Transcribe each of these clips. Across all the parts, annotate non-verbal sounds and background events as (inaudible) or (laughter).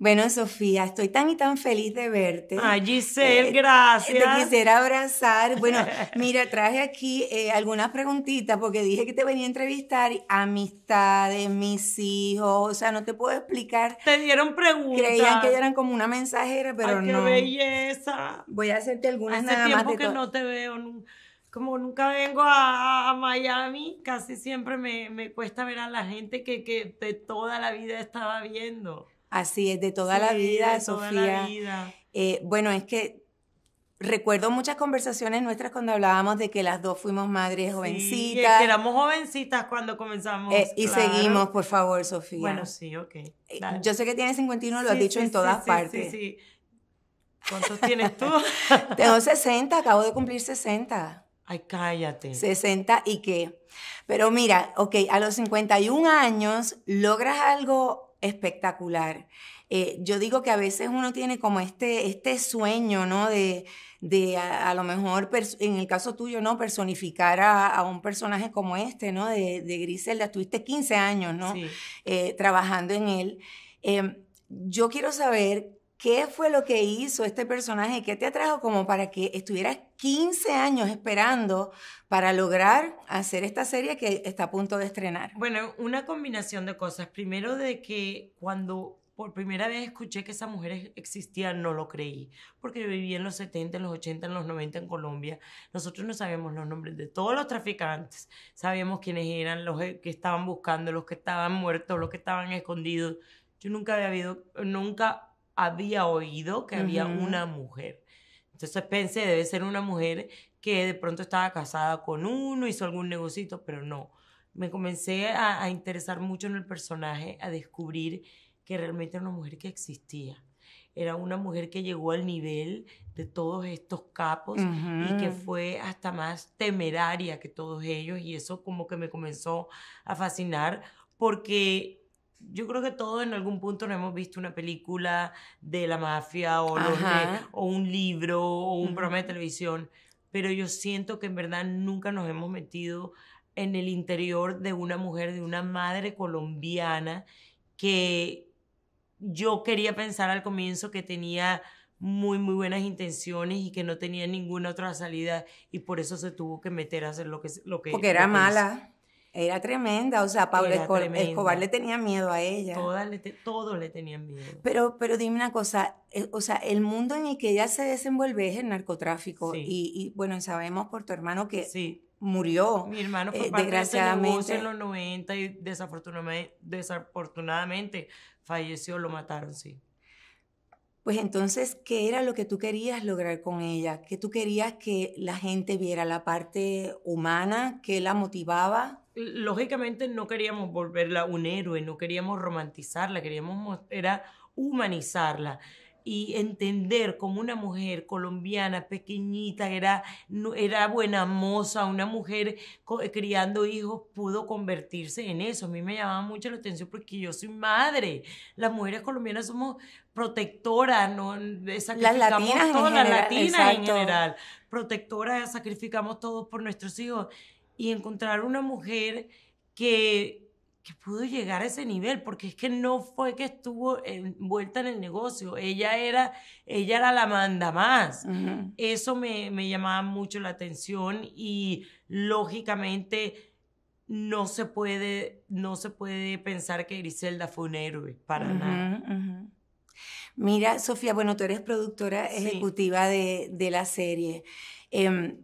Bueno, Sofía, estoy tan y tan feliz de verte. Ay, Giselle, eh, gracias. Te quisiera abrazar. Bueno, (laughs) mira, traje aquí eh, algunas preguntitas porque dije que te venía a entrevistar amistades, mis hijos, o sea, no te puedo explicar. Te dieron preguntas. Creían que eran como una mensajera, pero Ay, qué no. belleza! Voy a hacerte algunas Hace tiempo que no te veo como nunca vengo a, Miami, casi siempre me, cuesta ver a la gente que, que de toda la vida estaba viendo. Así es, de toda la vida, de Sofía. Eh, bueno, es que recuerdo muchas conversaciones nuestras cuando hablábamos de que las dos fuimos madres jovencitas. Sí, que éramos jovencitas cuando comenzamos. Eh, y seguimos, por favor, Sofía. Bueno, sí, ok. Eh, yo sé que tienes 51, lo has dicho en todas partes. Sí, sí, ¿Cuántos tienes tú? (laughs) Tengo 60, acabo de cumplir 60. Ay, cállate. 60 y qué. Pero mira, ok, a los 51 años logras algo espectacular. Eh, yo digo que a veces uno tiene como este, este sueño, ¿no? De, a, lo mejor, en el caso tuyo, ¿no? Personificar a, un personaje como este, ¿no? De, Griselda, Tuviste 15 años, ¿no? Eh, trabajando en él. Em, yo quiero saber ¿Qué fue lo que hizo este personaje? ¿Qué te atrajo como para que estuvieras 15 años esperando para lograr hacer esta serie que está a punto de estrenar? Bueno, una combinación de cosas. Primero de que cuando por primera vez escuché que esa mujer existía, no lo creí, porque yo vivía en los 70, en los 80, en los 90 en Colombia. Nosotros no sabíamos los nombres de todos los traficantes, sabíamos quiénes eran, los que estaban buscando, los que estaban muertos, los que estaban escondidos. Yo nunca había habido, nunca había oído que había una mujer. Entonces pensé, debe ser una mujer que de pronto estaba casada con uno, hizo algún negocito, pero no. Me comencé a, interesar mucho en el personaje, a descubrir que realmente era una mujer que existía era una mujer que llegó al nivel de todos estos capos y que fue hasta más temeraria que todos ellos y eso como que me comenzó a fascinar porque yo creo que todos en algún punto nos hemos visto una película de la mafia o, un libro o un programa de televisión, pero yo siento que en verdad nunca nos hemos metido en el interior de una mujer, de una madre colombiana que yo quería pensar al comienzo que tenía muy, muy buenas intenciones y que no tenía ninguna otra salida y por eso se tuvo que meter a hacer lo que... Lo que Porque era mala. Era tremenda, o sea, Pablo Escobar, le tenía miedo a ella. todos le tenían miedo. Pero, pero dime una cosa, eh, o sea, el mundo en el que ella se desenvuelve es el narcotráfico. Y, bueno, sabemos por tu hermano que sí. murió. Mi hermano fue desgraciadamente. Eh, en los 90 y desafortunadamente falleció, lo mataron, sí pues entonces, ¿qué era lo que tú querías lograr con ella? ¿Qué tú querías que la gente viera? ¿La parte humana que la motivaba? Lógicamente no queríamos volverla un héroe, no queríamos romantizarla, queríamos era humanizarla y entender como una mujer colombiana, pequeñita, era, era buena moza, una mujer eh, criando hijos, pudo convertirse en eso. A mí me llamaba mucho la atención porque yo soy madre. Las mujeres colombianas somos protectoras, ¿no? sacrificamos mm, eh, las latinas en general, las latinas en general. Protectoras, sacrificamos todos por nuestros hijos. Y encontrar una mujer que que pudo llegar a ese nivel, porque es que no fue que estuvo envuelta en el negocio, ella era, ella era la manda más. Eso me, llamaba mucho la atención y lógicamente no se puede, no se puede pensar que Griselda fue un héroe, para nada. Mira, Sofía, bueno, tú eres productora ejecutiva de, la serie. Em,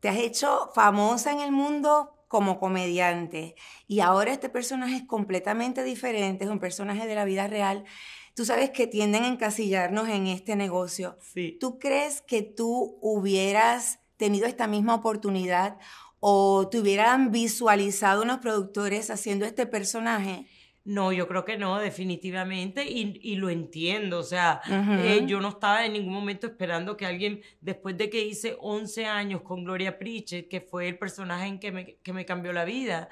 te has hecho famosa en el mundo como comediante. Y ahora este personaje es completamente diferente, es un personaje de la vida real. Tú sabes que tienden a encasillarnos en este negocio. ¿Tú crees que tú hubieras tenido esta misma oportunidad o te hubieran visualizado unos productores haciendo este personaje? No, yo creo que no, definitivamente, y, lo entiendo, o sea, eh, yo no estaba en ningún momento esperando que alguien, después de que hice 11 años con Gloria Pritchett, que fue el personaje en que me, que me cambió la vida,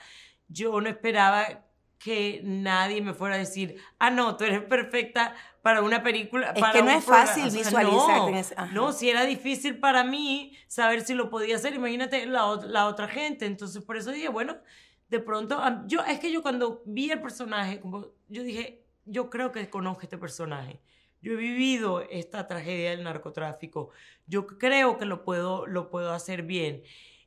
yo no esperaba que nadie me fuera a decir, ah, no, tú eres perfecta para una película. Es que no es fácil visualizar. No, no, si era difícil para mí saber si lo podía hacer, imagínate la, la otra gente. Entonces, por eso dije, bueno, de pronto, yo, es que yo cuando vi el personaje, como, yo dije, yo creo que conozco este personaje. Yo he vivido esta tragedia del narcotráfico. Yo creo que lo puedo, lo puedo hacer bien.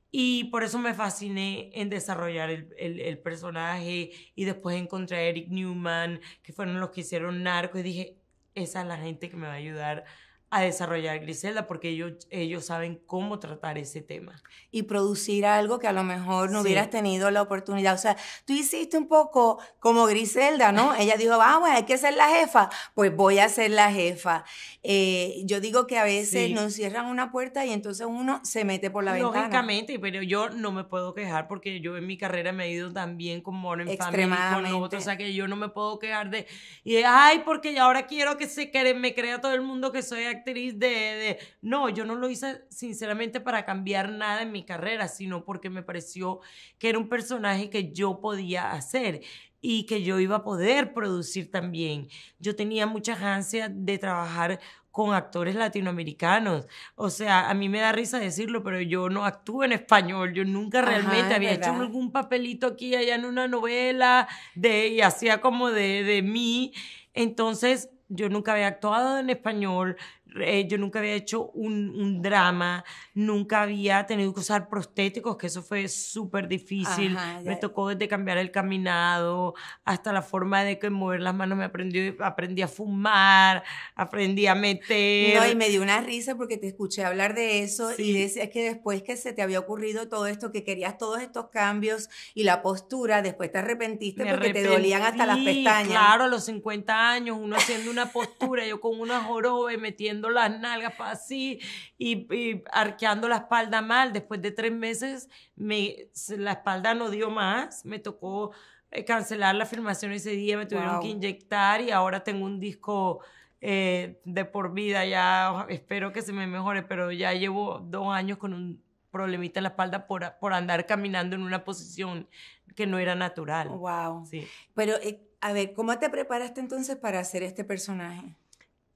Y por eso me fasciné en desarrollar el, el personaje y después encontré a Eric Newman, que fueron los que hicieron narco, y dije, esa es la gente que me va a ayudar a desarrollar Griselda porque ellos, ellos saben cómo tratar ese tema. Y producir algo que a lo mejor no hubieras tenido la oportunidad. O sea, tú hiciste un poco como Griselda, ¿no? (laughs) Ella dijo, vamos, ah, hay que ser la jefa. Pues voy a ser la jefa. Eh, yo digo que a veces nos cierran una puerta y entonces uno se mete por la ventana. Lógicamente, pero yo no me puedo quejar porque yo en mi carrera me he ido tan bien con Modern Family, con otros, o sea que yo no me puedo quejar de, y ay, porque ahora quiero que se que me crea todo el mundo que soy aquí de, No, yo no lo hice sinceramente para cambiar nada en mi carrera, sino porque me pareció que era un personaje que yo podía hacer y que yo iba a poder producir también. Yo tenía muchas ansias de trabajar con actores latinoamericanos. O sea, a mí me da risa decirlo, pero yo no actúo en español. Yo nunca realmente había hecho algún papelito aquí allá en una novela de, y hacía como de, de mí. Entonces, yo nunca había actuado en español, eh, yo nunca había hecho un, drama, nunca había tenido que usar prostéticos, que eso fue súper difícil. me tocó desde cambiar el caminado hasta la forma de mover las manos. Me aprendí, aprendí a fumar, aprendí a meter. y me dio una risa porque te escuché hablar de eso y decías que después que se te había ocurrido todo esto, que querías todos estos cambios y la postura, después te arrepentiste porque te dolían hasta las pestañas. Claro, a los 50 años, uno haciendo una postura, yo con una joroba y metiendo las nalgas para así y, arqueando la espalda mal. Después de tres meses, me, la espalda no dio más, me tocó eh, cancelar la filmación ese día, me tuvieron que inyectar y ahora tengo un disco eh, de por vida, ya espero que se me mejore, pero ya llevo dos años con un problemita en la espalda por, por andar caminando en una posición que no era natural. Wow. Sí. Pero eh, a ver, ¿cómo te preparaste entonces para hacer este personaje?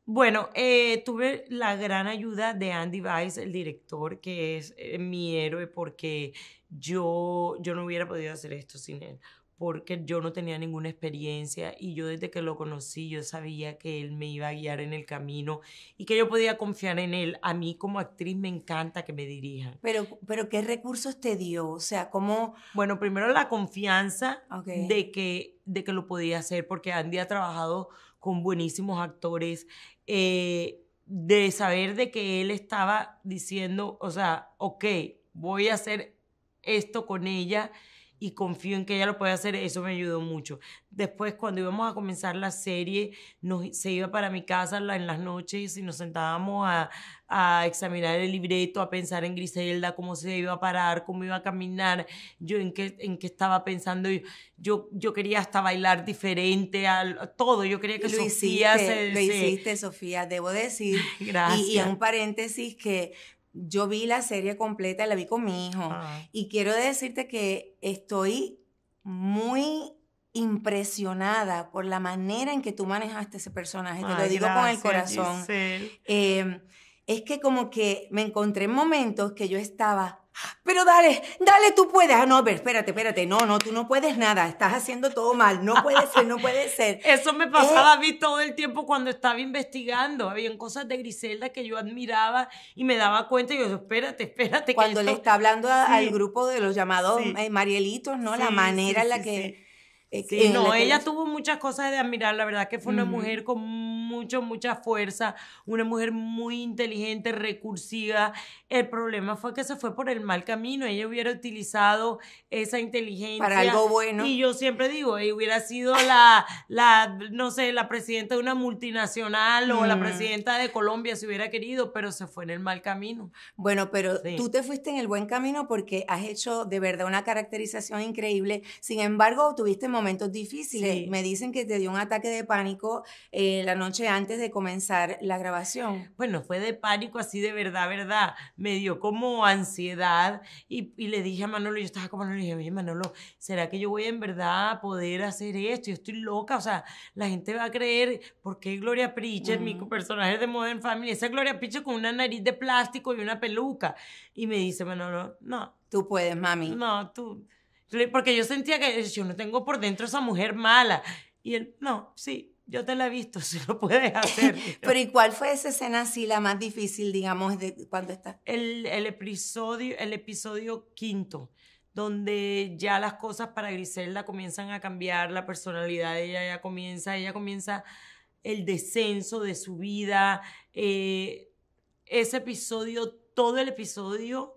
Bueno, eh, tuve la gran ayuda de Andy Weiss, el director, que es eh, mi héroe, porque yo, yo no hubiera podido hacer esto sin él porque yo no tenía ninguna experiencia y yo desde que lo conocí yo sabía que él me iba a guiar en el camino y que yo podía confiar en él. A mí como actriz me encanta que me dirijan. Pero, pero ¿qué recursos te dio? O sea, ¿cómo? Bueno, primero la confianza de, que, de que lo podía hacer porque Andy ha trabajado con buenísimos actores. Eh, de saber de que él estaba diciendo, o sea, ok, voy a hacer esto con ella y confío en que ella lo puede hacer, eso me ayudó mucho. Después, cuando íbamos a comenzar la serie, nos, se iba para mi casa en las noches y nos sentábamos a, a examinar el libreto, a pensar en Griselda, cómo se iba a parar, cómo iba a caminar, yo en qué, en qué estaba pensando. Yo, yo, yo quería hasta bailar diferente, a, todo. Yo quería que lo Sofía se, Lo hiciste, Sofía, debo decir. (laughs) Gracias. y un paréntesis que yo vi la serie completa, y la vi con mi hijo. Ah. Y quiero decirte que estoy muy impresionada por la manera en que tú manejaste ese personaje. Te lo digo con el corazón. Em, es que como que me encontré en momentos que yo estaba pero dale, dale, tú puedes. Ah, no, ver, espérate, espérate. No, no, tú no puedes nada. Estás haciendo todo mal. No puede ser, no puede ser. (laughs) Eso me pasaba eh, a mí todo el tiempo cuando estaba investigando. Habían cosas de Griselda que yo admiraba y me daba cuenta y yo, espérate, espérate. Cuando que le está hablando al grupo de los llamados eh, Marielitos, ¿no? la manera en la que no, ella tuvo muchas cosas de admirar, la verdad que fue una mujer con mucho, mucha fuerza, una mujer muy inteligente, recursiva. El problema fue que se fue por el mal camino, ella hubiera utilizado esa inteligencia. Para algo bueno. Y yo siempre digo, ella hubiera sido la, la no sé, la presidenta de una multinacional o la presidenta de Colombia si hubiera querido, pero se fue en el mal camino. Bueno, pero tú te fuiste en el buen camino porque has hecho de verdad una caracterización increíble, sin embargo, tuviste momentos difíciles. Me dicen que te dio un ataque de pánico eh, la noche antes de comenzar la grabación. Bueno, fue de pánico así de verdad, verdad. Me dio como ansiedad y, le dije a Manolo, yo estaba como Manolo, dije, oye Manolo, ¿será que yo voy en verdad a poder hacer esto? Yo estoy loca, o sea, la gente va a creer, ¿por qué Gloria Pritchett, mi personaje de Modern Family, esa Gloria Pritchett con una nariz de plástico y una peluca? Y me dice Manolo, no. Tú puedes, mami. No, tú porque yo sentía que yo no tengo por dentro esa mujer mala. Y él, no, sí, yo te la he visto, (laughs) si lo puedes hacer. (laughs) Pero ¿y cuál fue esa escena así la más difícil, digamos, de cuando está? El, episodio, el episodio quinto, donde ya las cosas para Griselda comienzan a cambiar, la personalidad de ella ya comienza, ella comienza el descenso de su vida. Eh, ese episodio, todo el episodio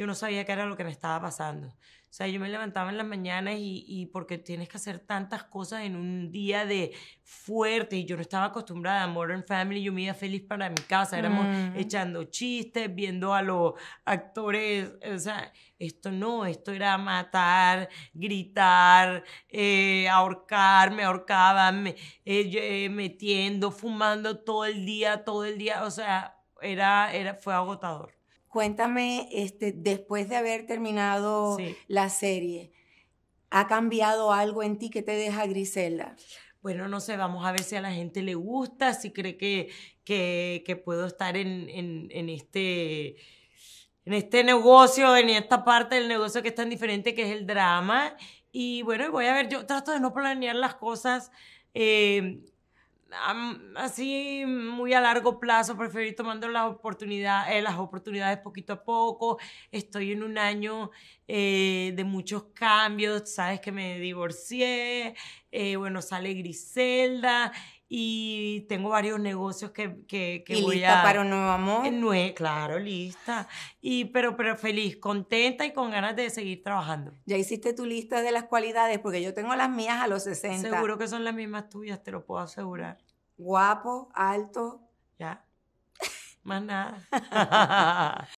yo no sabía qué era lo que me estaba pasando. O sea, yo me levantaba en las mañanas y, porque tienes que hacer tantas cosas en un día de fuerte y yo no estaba acostumbrada a Modern Family, yo me iba feliz para mi casa, éramos mm. echando chistes, viendo a los actores, o sea, esto no, esto era matar, gritar, eh, ahorcar, me ahorcaban, eh, eh, metiendo, fumando todo el día, todo el día, o sea, era, era, fue agotador. Cuéntame, este, después de haber terminado la serie, ¿ha cambiado algo en ti que te deja Griselda? Bueno, no sé, vamos a ver si a la gente le gusta, si cree que, que, puedo estar en, en, este en este negocio, en esta parte del negocio que es tan diferente que es el drama. Y bueno, voy a ver, yo trato de no planear las cosas eh, así muy a largo plazo, preferir tomando las oportunidades, eh, las oportunidades poquito a poco. Estoy en un año eh, de muchos cambios, sabes que me divorcié, eh, bueno, sale Griselda y tengo varios negocios que, que, que voy lista a... para un nuevo amor? Eh, claro, lista. Y, pero, pero feliz, contenta y con ganas de seguir trabajando. Ya hiciste tu lista de las cualidades, porque yo tengo las mías a los 60. Seguro que son las mismas tuyas, te lo puedo asegurar. Guapo, alto. Ya, más nada. (laughs)